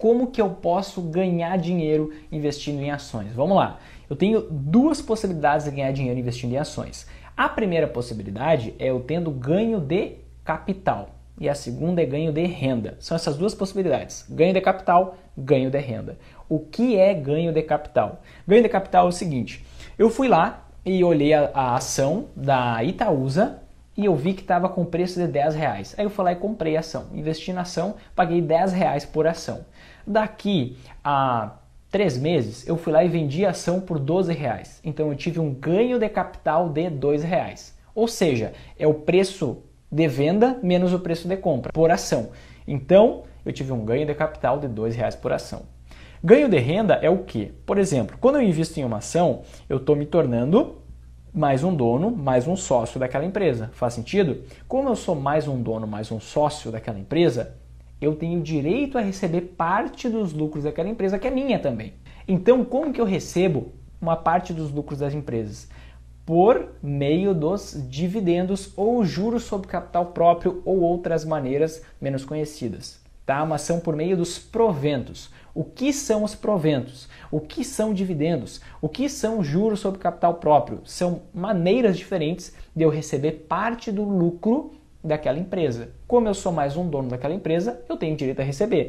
como que eu posso ganhar dinheiro investindo em ações. Vamos lá. Eu tenho duas possibilidades de ganhar dinheiro investindo em ações. A primeira possibilidade é eu tendo ganho de capital e a segunda é ganho de renda. São essas duas possibilidades: ganho de capital, ganho de renda. O que é ganho de capital? Ganho de capital é o seguinte: eu fui lá e olhei a, a ação da Itaúsa e eu vi que estava com preço de 10 reais. Aí eu fui lá e comprei a ação. Investi na ação, paguei 10 reais por ação. Daqui a três meses, eu fui lá e vendi a ação por 12 reais. Então eu tive um ganho de capital de 2 reais. Ou seja, é o preço de venda menos o preço de compra por ação. Então eu tive um ganho de capital de 2 reais por ação. Ganho de renda é o que? Por exemplo, quando eu invisto em uma ação, eu estou me tornando mais um dono, mais um sócio daquela empresa. Faz sentido? Como eu sou mais um dono, mais um sócio daquela empresa, eu tenho direito a receber parte dos lucros daquela empresa que é minha também. Então, como que eu recebo uma parte dos lucros das empresas? Por meio dos dividendos ou juros sobre capital próprio ou outras maneiras menos conhecidas tá? Uma ação por meio dos proventos. O que são os proventos? O que são dividendos? O que são juros sobre capital próprio? São maneiras diferentes de eu receber parte do lucro daquela empresa. Como eu sou mais um dono daquela empresa, eu tenho direito a receber.